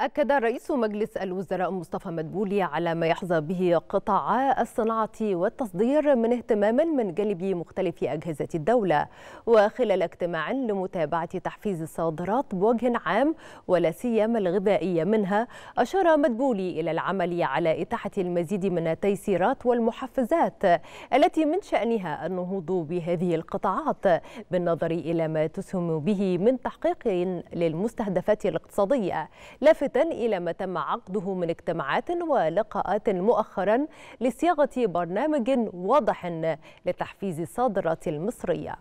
أكد رئيس مجلس الوزراء مصطفى مدبولي على ما يحظى به قطاع الصناعة والتصدير من اهتمام من جانب مختلف أجهزة الدولة وخلال اجتماع لمتابعة تحفيز الصادرات بوجه عام ولا سيما الغذائية منها أشار مدبولي إلى العمل على إتاحة المزيد من التيسيرات والمحفزات التي من شأنها النهوض بهذه القطاعات بالنظر إلى ما تسهم به من تحقيق للمستهدفات الاقتصادية لافت لافتا إلى ما تم عقده من اجتماعات ولقاءات مؤخرا لصياغة برنامج واضح لتحفيز الصادرات المصرية